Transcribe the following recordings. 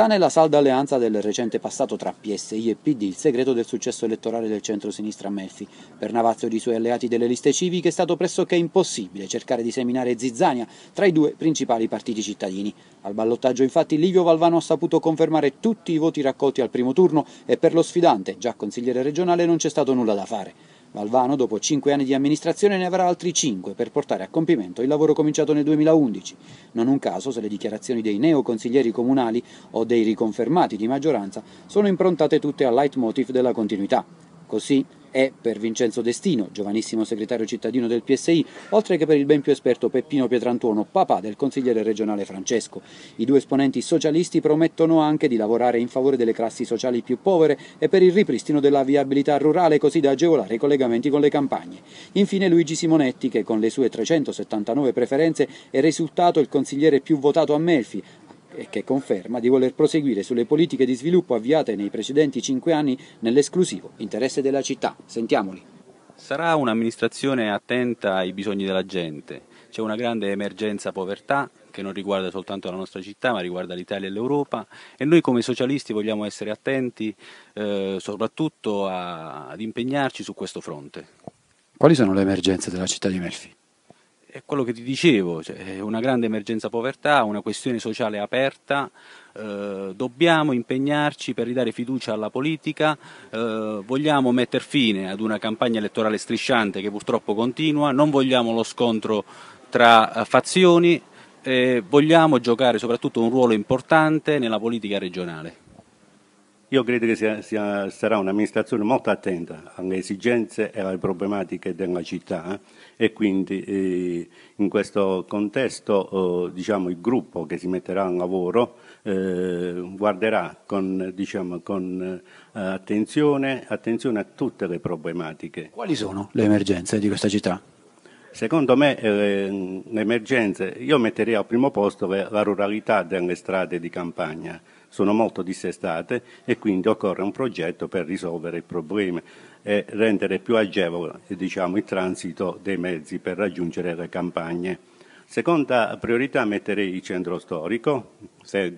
Sta nella salda alleanza del recente passato tra PSI e PD il segreto del successo elettorale del centro-sinistra a Melfi. Per Navazzo e i suoi alleati delle liste civiche è stato pressoché impossibile cercare di seminare zizzania tra i due principali partiti cittadini. Al ballottaggio infatti Livio Valvano ha saputo confermare tutti i voti raccolti al primo turno e per lo sfidante, già consigliere regionale, non c'è stato nulla da fare. Valvano, dopo 5 anni di amministrazione, ne avrà altri 5 per portare a compimento il lavoro cominciato nel 2011. Non un caso se le dichiarazioni dei neoconsiglieri comunali o dei riconfermati di maggioranza sono improntate tutte al leitmotiv della continuità. Così è per Vincenzo Destino, giovanissimo segretario cittadino del PSI, oltre che per il ben più esperto Peppino Pietrantuono, papà del consigliere regionale Francesco. I due esponenti socialisti promettono anche di lavorare in favore delle classi sociali più povere e per il ripristino della viabilità rurale così da agevolare i collegamenti con le campagne. Infine Luigi Simonetti che con le sue 379 preferenze è risultato il consigliere più votato a Melfi, e che conferma di voler proseguire sulle politiche di sviluppo avviate nei precedenti cinque anni nell'esclusivo interesse della città. Sentiamoli. Sarà un'amministrazione attenta ai bisogni della gente. C'è una grande emergenza povertà che non riguarda soltanto la nostra città ma riguarda l'Italia e l'Europa e noi come socialisti vogliamo essere attenti eh, soprattutto a, ad impegnarci su questo fronte. Quali sono le emergenze della città di Melfi? è quello che ti dicevo, cioè una grande emergenza povertà, una questione sociale aperta, eh, dobbiamo impegnarci per ridare fiducia alla politica, eh, vogliamo mettere fine ad una campagna elettorale strisciante che purtroppo continua, non vogliamo lo scontro tra eh, fazioni, eh, vogliamo giocare soprattutto un ruolo importante nella politica regionale. Io credo che sia, sia, sarà un'amministrazione molto attenta alle esigenze e alle problematiche della città eh, e quindi eh, in questo contesto eh, diciamo, il gruppo che si metterà a lavoro eh, guarderà con, diciamo, con eh, attenzione, attenzione a tutte le problematiche. Quali sono le emergenze di questa città? Secondo me le, eh, le emergenze, io metterei al primo posto la ruralità delle strade di campagna sono molto dissestate e quindi occorre un progetto per risolvere il problema e rendere più agevole diciamo, il transito dei mezzi per raggiungere le campagne. Seconda priorità metterei il centro storico, di,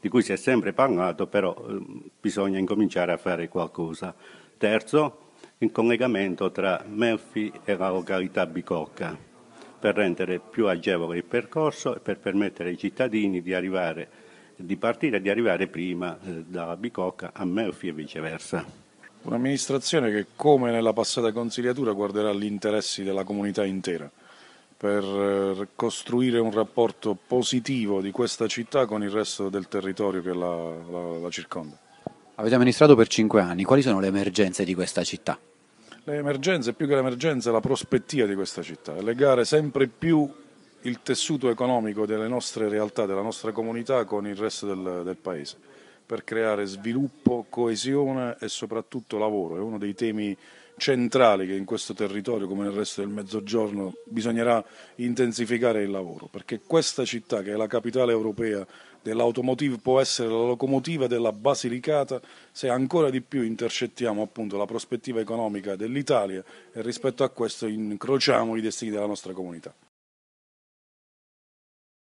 di, cui si è sempre parlato, però eh, bisogna incominciare a fare qualcosa. Terzo, il collegamento tra Melfi e la località Bicocca per rendere più agevole il percorso e per permettere ai cittadini di arrivare di partire e di arrivare prima eh, dalla Bicocca a Melfi e viceversa. Un'amministrazione che come nella passata consigliatura guarderà gli interessi della comunità intera per eh, costruire un rapporto positivo di questa città con il resto del territorio che la, la, la circonda. Avete amministrato per cinque anni, quali sono le emergenze di questa città? Le emergenze, più che le emergenze, la prospettiva di questa città, legare sempre più il tessuto economico delle nostre realtà, della nostra comunità con il resto del, del Paese, per creare sviluppo, coesione e soprattutto lavoro. È uno dei temi centrali che in questo territorio, come nel resto del Mezzogiorno, bisognerà intensificare il lavoro, perché questa città, che è la capitale europea dell'automotive, può essere la locomotiva della Basilicata se ancora di più intercettiamo appunto la prospettiva economica dell'Italia e rispetto a questo incrociamo i destini della nostra comunità.